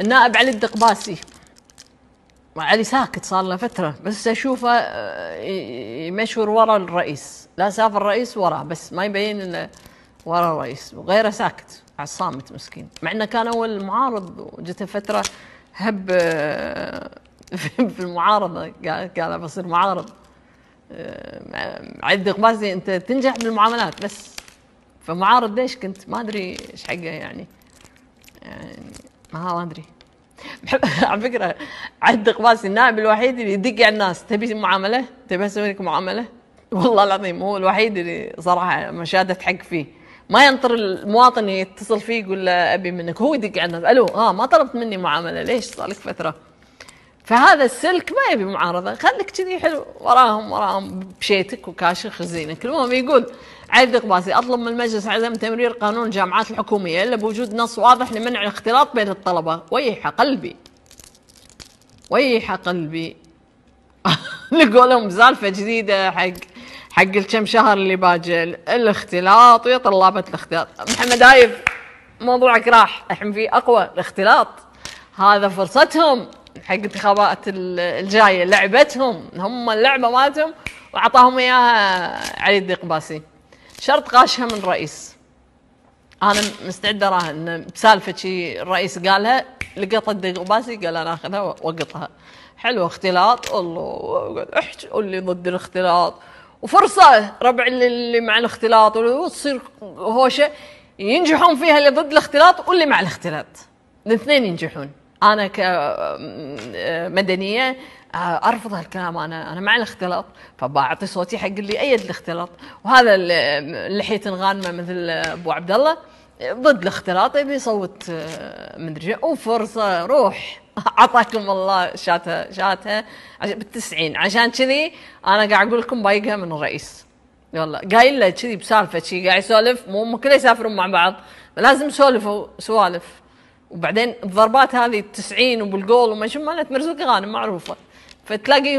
النائب علي الدقباسي علي ساكت صار له فتره بس اشوفه آه، يمشور ورا الرئيس لا سافر الرئيس وراه بس ما يبين انه ورا الرئيس وغيره ساكت على الصامت مسكين مع انه كان اول معارض وجته فتره هب آه، في المعارضه قال بصير معارض آه، علي الدقباسي انت تنجح بالمعاملات بس فمعارض ليش كنت ما ادري ايش حقه يعني يعني ما آه، آه، ادري على فكره عد قباسي النائب الوحيد اللي يدق على الناس تبي معامله؟ تبي اسوي لك معامله؟ والله العظيم هو الوحيد اللي صراحه مشاده حق فيه ما ينطر المواطن يتصل فيه يقول له ابي منك هو يدق على الناس الو ها آه ما طلبت مني معامله ليش صار لك فتره؟ فهذا السلك ما يبي معارضه خليك كذي حلو وراهم وراهم بشيتك وكاشخ زينك المهم يقول علي القباسي اطلب من المجلس عدم تمرير قانون الجامعات الحكوميه الا بوجود نص واضح لمنع الاختلاط بين الطلبه ويح قلبي ويح قلبي لقوا لهم سالفه جديده حق حق الكم شهر اللي باجل الاختلاط ويا طلابه الاختلاط محمد هايف موضوعك راح الحين في اقوى الاختلاط هذا فرصتهم حق انتخابات الجايه لعبتهم هم اللعبه مالتهم واعطاهم اياها علي الدقباسي شرط قاشها من رئيس انا مستعد اراهن ان بسالفه شي الرئيس قالها لقط الدقباسي قال انا اخذها وقطها حلو اختلاط الله احكي اللي ضد الاختلاط وفرصه ربع اللي مع الاختلاط وتصير هوشه ينجحون فيها اللي ضد الاختلاط واللي مع الاختلاط الاثنين ينجحون انا كمدنيه آه، ارفض هالكلام انا انا مع الاختلاط فبعطي صوتي حق اللي ايد الاختلاط وهذا اللحيه الغانمه مثل ابو عبد الله ضد الاختلاط يبي يصوت آه، مدري وفرصه روح عطاكم الله شاتها شاتها بالتسعين عشان كذي انا قاعد اقول لكم بايقها من الرئيس يلا قايل له كذي بسالفه شي قاعد يسولف مو كله يسافرون مع بعض لازم سولفوا سوالف وبعدين الضربات هذه التسعين وبالجول وما شو مالت مرزوقي غانم معروفه فتلاقي